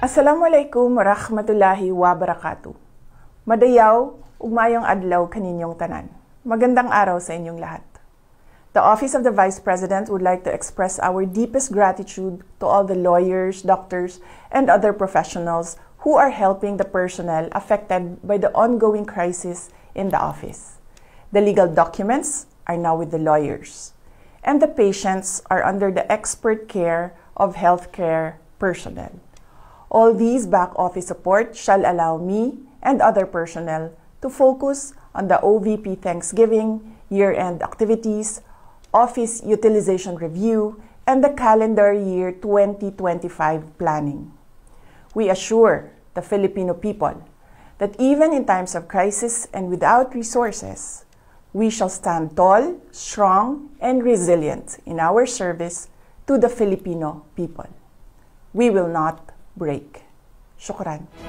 Assalamualaikum warahmatullahi wabarakatuh. Madayaw, ugmayong adlaw kaninyong tanan. Magandang araw sa inyong lahat. The Office of the Vice President would like to express our deepest gratitude to all the lawyers, doctors, and other professionals who are helping the personnel affected by the ongoing crisis in the office. The legal documents are now with the lawyers, and the patients are under the expert care of healthcare personnel. All these back office support shall allow me and other personnel to focus on the OVP Thanksgiving, year-end activities, office utilization review, and the calendar year 2025 planning. We assure the Filipino people that even in times of crisis and without resources, we shall stand tall, strong, and resilient in our service to the Filipino people. We will not break. شكراً.